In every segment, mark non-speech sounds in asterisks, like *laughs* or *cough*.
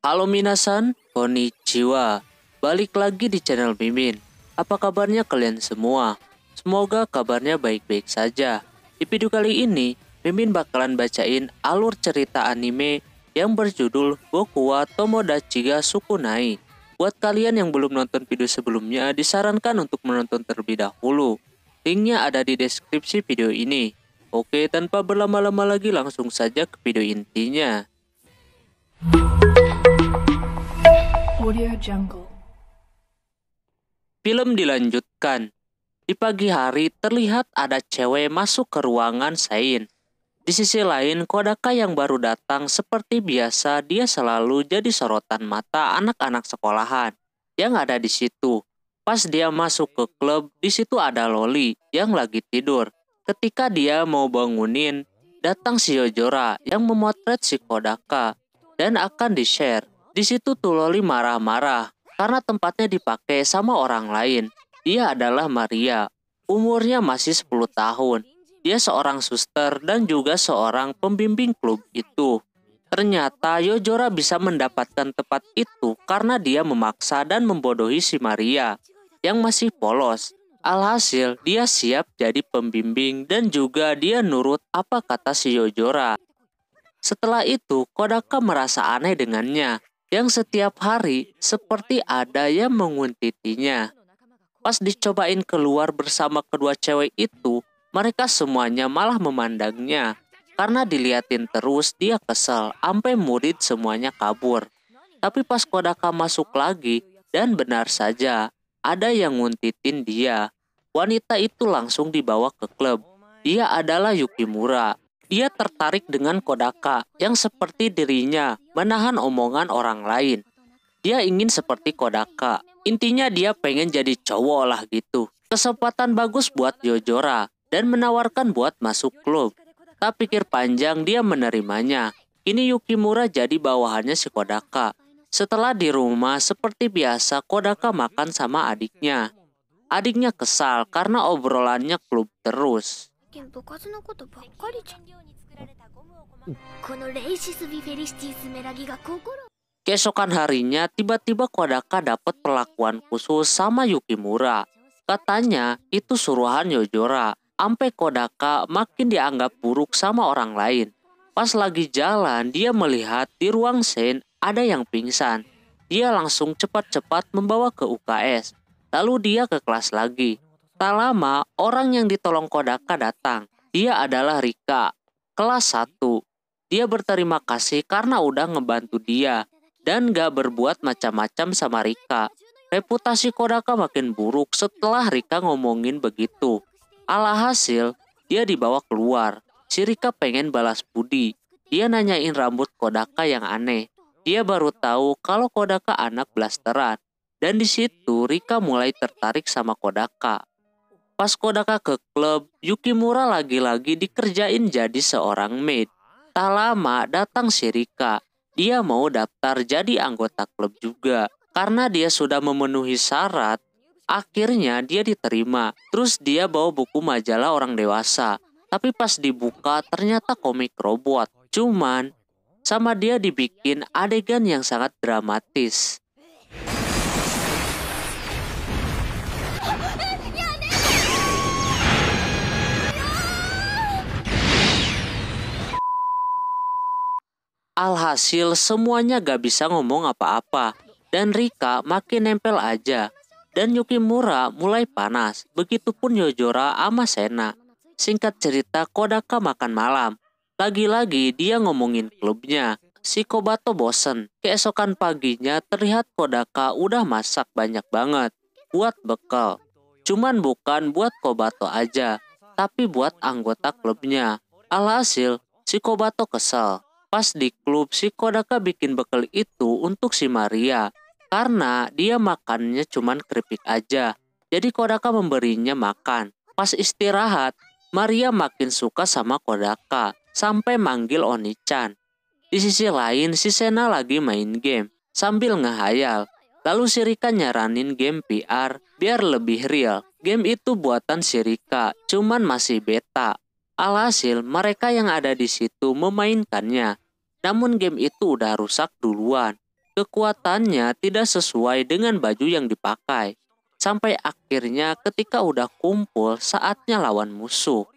Halo minasan, Jiwa, Balik lagi di channel Mimin. Apa kabarnya kalian semua? Semoga kabarnya baik-baik saja. Di video kali ini, Mimin bakalan bacain alur cerita anime yang berjudul Goku wa Tomodachi ga Sukunai. Buat kalian yang belum nonton video sebelumnya, disarankan untuk menonton terlebih dahulu. Linknya ada di deskripsi video ini. Oke, tanpa berlama-lama lagi langsung saja ke video intinya. Audio Jungle. Film dilanjutkan. Di pagi hari terlihat ada cewek masuk ke ruangan Sain. Di sisi lain, Kodaka yang baru datang seperti biasa dia selalu jadi sorotan mata anak-anak sekolahan yang ada di situ. Pas dia masuk ke klub, di situ ada Loli yang lagi tidur. Ketika dia mau bangunin, datang si Yojora yang memotret si Kodaka dan akan di-share. Di situ Tuloli marah-marah karena tempatnya dipakai sama orang lain. Dia adalah Maria. Umurnya masih 10 tahun. Dia seorang suster dan juga seorang pembimbing klub itu. Ternyata Yojora bisa mendapatkan tempat itu karena dia memaksa dan membodohi si Maria yang masih polos. Alhasil, dia siap jadi pembimbing dan juga dia nurut apa kata si Yojora. Setelah itu, Kodaka merasa aneh dengannya yang setiap hari seperti ada yang menguntitinya. Pas dicobain keluar bersama kedua cewek itu, mereka semuanya malah memandangnya. Karena diliatin terus, dia kesel, sampai murid semuanya kabur. Tapi pas Kodaka masuk lagi, dan benar saja, ada yang nguntitin dia. Wanita itu langsung dibawa ke klub. Dia adalah Yukimura, dia tertarik dengan Kodaka yang seperti dirinya, menahan omongan orang lain. Dia ingin seperti Kodaka. Intinya dia pengen jadi cowok lah gitu. Kesempatan bagus buat Yojora dan menawarkan buat masuk klub. Tak pikir panjang dia menerimanya. Ini Yukimura jadi bawahannya si Kodaka. Setelah di rumah, seperti biasa Kodaka makan sama adiknya. Adiknya kesal karena obrolannya klub terus. 近部活のことばっかりじゃんこのレイシスビフェリシティスメラギが心 harinya, tiba-tiba Kodaka dapat perlakuan khusus sama Yukimura. Katanya, itu suruhan Yojora. Ampe Kodaka makin dianggap buruk sama orang lain. Pas lagi jalan, dia melihat di ruang Sen ada yang pingsan. Dia langsung cepat-cepat membawa ke UKS. Lalu dia ke kelas lagi. Tak lama, orang yang ditolong Kodaka datang. Dia adalah Rika, kelas 1. Dia berterima kasih karena udah ngebantu dia dan gak berbuat macam-macam sama Rika. Reputasi Kodaka makin buruk setelah Rika ngomongin begitu. Alhasil, dia dibawa keluar. Si Rika pengen balas budi. Dia nanyain rambut Kodaka yang aneh. Dia baru tahu kalau Kodaka anak blasteran. Dan di situ Rika mulai tertarik sama Kodaka. Pas Kodaka ke klub, Yukimura lagi-lagi dikerjain jadi seorang maid. Tak lama datang Shirika, Dia mau daftar jadi anggota klub juga. Karena dia sudah memenuhi syarat, akhirnya dia diterima. Terus dia bawa buku majalah orang dewasa. Tapi pas dibuka ternyata komik robot. Cuman sama dia dibikin adegan yang sangat dramatis. Alhasil semuanya gak bisa ngomong apa-apa dan Rika makin nempel aja. Dan Yukimura mulai panas, begitupun Yojora ama Sena. Singkat cerita Kodaka makan malam. Lagi-lagi dia ngomongin klubnya. Si Kobato bosen. Keesokan paginya terlihat Kodaka udah masak banyak banget. Buat bekal. Cuman bukan buat Kobato aja, tapi buat anggota klubnya. Alhasil, si Kobato kesel. Pas di klub, si Kodaka bikin bekal itu untuk si Maria. Karena dia makannya cuma keripik aja. Jadi Kodaka memberinya makan. Pas istirahat, Maria makin suka sama Kodaka. Sampai manggil Onichan. Di sisi lain, si Sena lagi main game. Sambil ngehayal. Lalu si nyaranin game PR biar lebih real. Game itu buatan Sirika, Rika, cuman masih beta. Alhasil, mereka yang ada di situ memainkannya. Namun game itu udah rusak duluan. Kekuatannya tidak sesuai dengan baju yang dipakai. Sampai akhirnya ketika udah kumpul saatnya lawan musuh.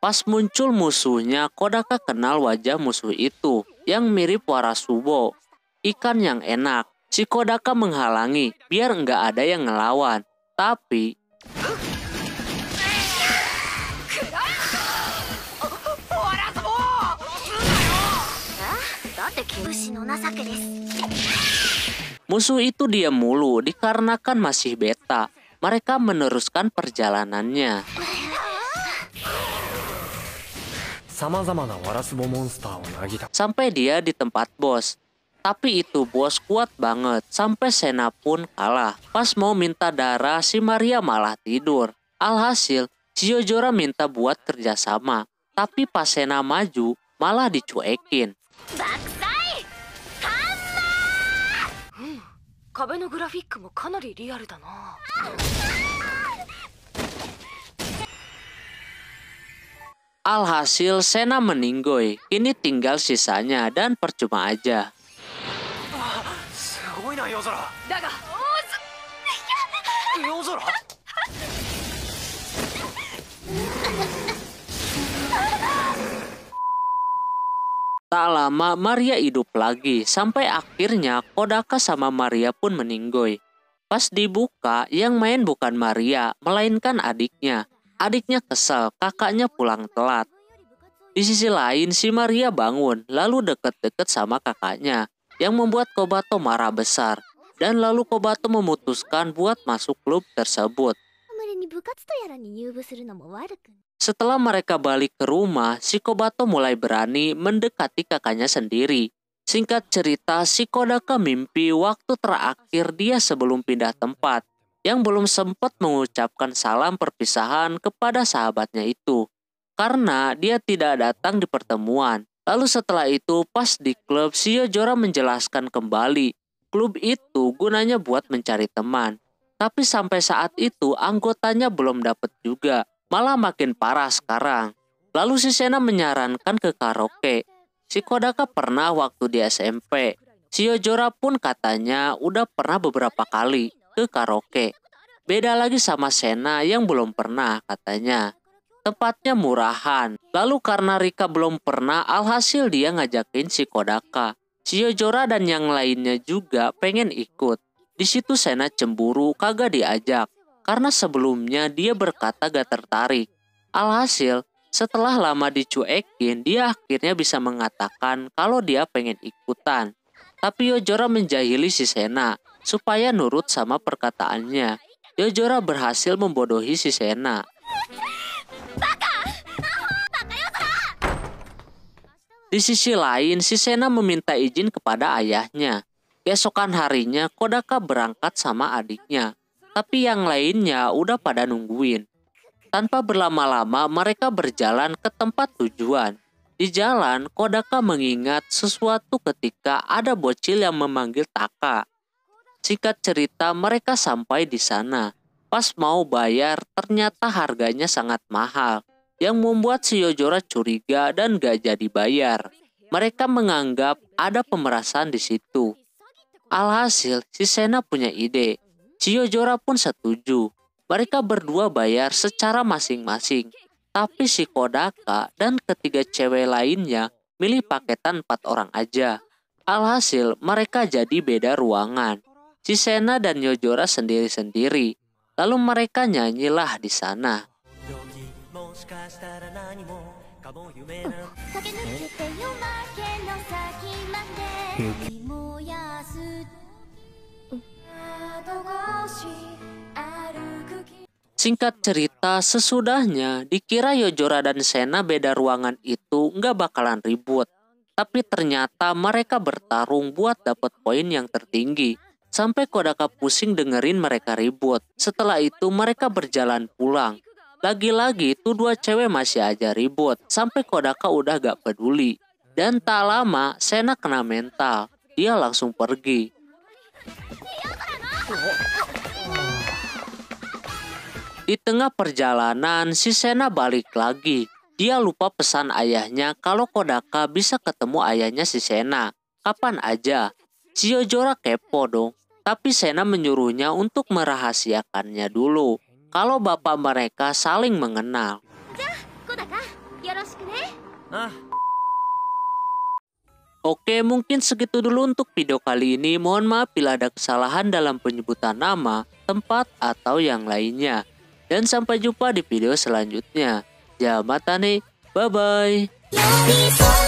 Pas muncul musuhnya, Kodaka kenal wajah musuh itu yang mirip Warasubo, ikan yang enak. Si Kodaka menghalangi biar nggak ada yang ngelawan. Tapi Musuh itu dia mulu dikarenakan masih beta. Mereka meneruskan perjalanannya. Sampai dia di tempat bos. Tapi itu bos kuat banget, sampai Sena pun kalah. Pas mau minta darah, si Maria malah tidur. Alhasil, Si Yojora minta buat kerjasama. Tapi pas Sena maju, malah dicuekin. Bak 壁のグラフィックもかなりリアルだな。Alhasil Sena meninggoy. Kini tinggal sisanya dan percuma aja. Ah, *laughs* Tak lama Maria hidup lagi sampai akhirnya Kodaka sama Maria pun meninggoy. Pas dibuka, yang main bukan Maria, melainkan adiknya. Adiknya kesel, kakaknya pulang telat. Di sisi lain, si Maria bangun, lalu deket-deket sama kakaknya, yang membuat Kobato marah besar. Dan lalu Kobato memutuskan buat masuk klub tersebut. Setelah mereka balik ke rumah, si Kobato mulai berani mendekati kakaknya sendiri. Singkat cerita, si Kodaka mimpi waktu terakhir dia sebelum pindah tempat, yang belum sempat mengucapkan salam perpisahan kepada sahabatnya itu. Karena dia tidak datang di pertemuan. Lalu setelah itu, pas di klub, Sio Jora menjelaskan kembali. Klub itu gunanya buat mencari teman. Tapi sampai saat itu, anggotanya belum dapat juga malah makin parah sekarang. Lalu si Sena menyarankan ke karaoke. Si Kodaka pernah waktu di SMP. Si Yojora pun katanya udah pernah beberapa kali ke karaoke. Beda lagi sama Sena yang belum pernah katanya. Tempatnya murahan. Lalu karena Rika belum pernah, alhasil dia ngajakin si Kodaka. Si Yojora dan yang lainnya juga pengen ikut. Di situ Sena cemburu kagak diajak karena sebelumnya dia berkata gak tertarik. Alhasil, setelah lama dicuekin, dia akhirnya bisa mengatakan kalau dia pengen ikutan. Tapi Yojora menjahili si Sena supaya nurut sama perkataannya. Yojora berhasil membodohi si Sena. Ya, Di sisi lain, si Sena meminta izin kepada ayahnya. Keesokan harinya, Kodaka berangkat sama adiknya tapi yang lainnya udah pada nungguin. Tanpa berlama-lama, mereka berjalan ke tempat tujuan. Di jalan, Kodaka mengingat sesuatu ketika ada bocil yang memanggil Taka. Singkat cerita, mereka sampai di sana. Pas mau bayar, ternyata harganya sangat mahal, yang membuat si Yojora curiga dan gak jadi bayar. Mereka menganggap ada pemerasan di situ. Alhasil, si Sena punya ide. Cio Jora pun setuju. Mereka berdua bayar secara masing-masing. Tapi si Kodaka dan ketiga cewek lainnya milih paketan empat orang aja. Alhasil mereka jadi beda ruangan. Si Sena dan Yojora sendiri-sendiri. Lalu mereka nyanyilah di sana. Singkat cerita, sesudahnya dikira Yojora dan Sena beda ruangan itu nggak bakalan ribut. Tapi ternyata mereka bertarung buat dapet poin yang tertinggi. Sampai Kodaka pusing dengerin mereka ribut. Setelah itu mereka berjalan pulang. Lagi-lagi itu dua cewek masih aja ribut. Sampai Kodaka udah gak peduli. Dan tak lama Sena kena mental. Dia langsung pergi. Iya, di tengah perjalanan, si Sena balik lagi. Dia lupa pesan ayahnya kalau Kodaka bisa ketemu ayahnya si Sena. Kapan aja. Si Yojora kepo dong. Tapi Sena menyuruhnya untuk merahasiakannya dulu. Kalau bapak mereka saling mengenal. Oke, mungkin segitu dulu untuk video kali ini. Mohon maaf bila ada kesalahan dalam penyebutan nama, tempat, atau yang lainnya. Dan sampai jumpa di video selanjutnya. Ya, mata nih. Bye-bye.